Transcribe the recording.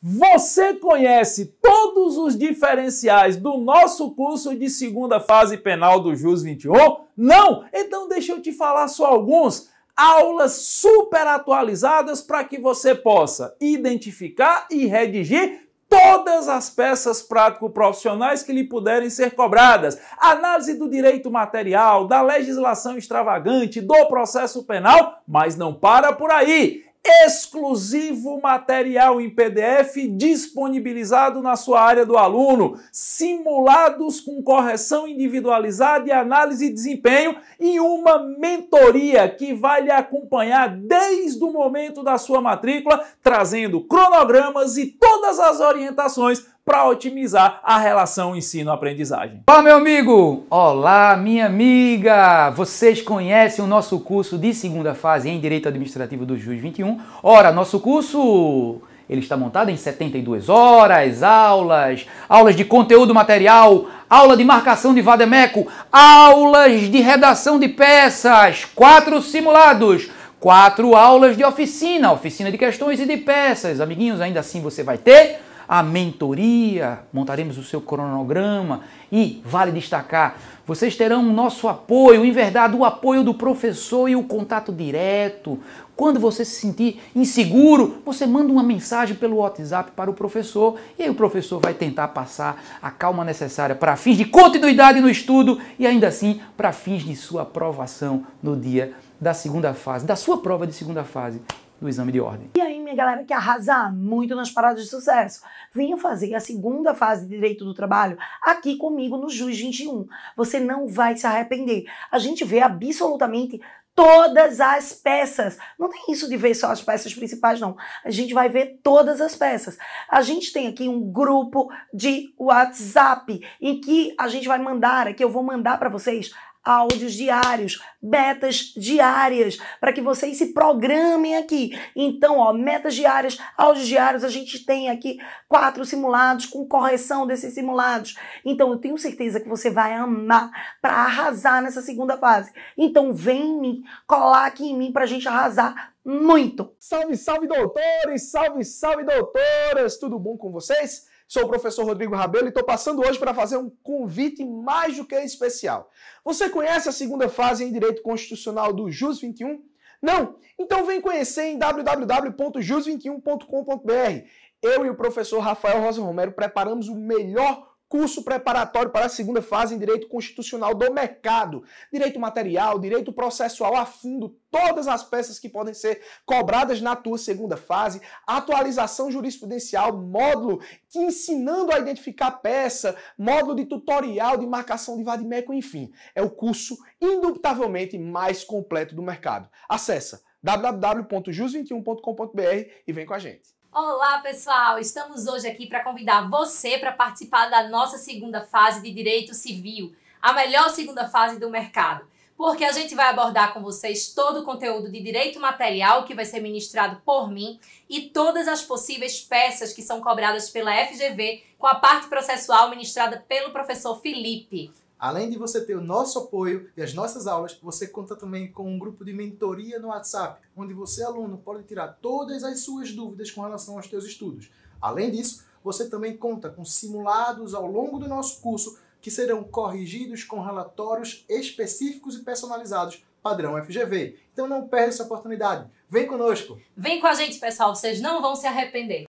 Você conhece todos os diferenciais do nosso curso de segunda fase penal do JUS 21? Não? Então deixa eu te falar só alguns. Aulas super atualizadas para que você possa identificar e redigir todas as peças prático-profissionais que lhe puderem ser cobradas. Análise do direito material, da legislação extravagante, do processo penal, mas não para por aí exclusivo material em PDF disponibilizado na sua área do aluno, simulados com correção individualizada e análise de desempenho e uma mentoria que vai lhe acompanhar desde o momento da sua matrícula, trazendo cronogramas e todas as orientações para otimizar a relação ensino-aprendizagem. Olá, meu amigo! Olá, minha amiga! Vocês conhecem o nosso curso de segunda fase em Direito Administrativo do Juiz 21? Ora, nosso curso ele está montado em 72 horas, aulas, aulas de conteúdo material, aula de marcação de vademeco, aulas de redação de peças, quatro simulados, quatro aulas de oficina, oficina de questões e de peças. Amiguinhos, ainda assim você vai ter a mentoria, montaremos o seu cronograma e, vale destacar, vocês terão o nosso apoio, em verdade, o apoio do professor e o contato direto. Quando você se sentir inseguro, você manda uma mensagem pelo WhatsApp para o professor e aí o professor vai tentar passar a calma necessária para fins de continuidade no estudo e ainda assim para fins de sua aprovação no dia da segunda fase, da sua prova de segunda fase do exame de ordem. E aí, minha galera que arrasa muito nas paradas de sucesso, venha fazer a segunda fase de direito do trabalho aqui comigo no Juiz 21. Você não vai se arrepender. A gente vê absolutamente todas as peças. Não tem isso de ver só as peças principais, não. A gente vai ver todas as peças. A gente tem aqui um grupo de WhatsApp em que a gente vai mandar, aqui eu vou mandar para vocês áudios diários, metas diárias, para que vocês se programem aqui. Então, ó, metas diárias, áudios diários, a gente tem aqui quatro simulados com correção desses simulados. Então, eu tenho certeza que você vai amar para arrasar nessa segunda fase. Então, vem me colar aqui em mim para a gente arrasar muito. Salve, salve, doutores! Salve, salve, doutoras! Tudo bom com vocês? Sou o professor Rodrigo Rabelo e estou passando hoje para fazer um convite mais do que especial. Você conhece a segunda fase em Direito Constitucional do JUS 21? Não? Então vem conhecer em www.jus21.com.br. Eu e o professor Rafael Rosa Romero preparamos o melhor curso preparatório para a segunda fase em Direito Constitucional do Mercado, Direito Material, Direito Processual a fundo, todas as peças que podem ser cobradas na tua segunda fase, atualização jurisprudencial, módulo te ensinando a identificar peça, módulo de tutorial de marcação de vadimeco, enfim, é o curso indubitavelmente mais completo do mercado. Acesse www.jus21.com.br e vem com a gente. Olá, pessoal! Estamos hoje aqui para convidar você para participar da nossa segunda fase de Direito Civil, a melhor segunda fase do mercado, porque a gente vai abordar com vocês todo o conteúdo de direito material que vai ser ministrado por mim e todas as possíveis peças que são cobradas pela FGV com a parte processual ministrada pelo professor Felipe. Além de você ter o nosso apoio e as nossas aulas, você conta também com um grupo de mentoria no WhatsApp, onde você, aluno, pode tirar todas as suas dúvidas com relação aos seus estudos. Além disso, você também conta com simulados ao longo do nosso curso que serão corrigidos com relatórios específicos e personalizados padrão FGV. Então não perde essa oportunidade. Vem conosco. Vem com a gente, pessoal, vocês não vão se arrepender.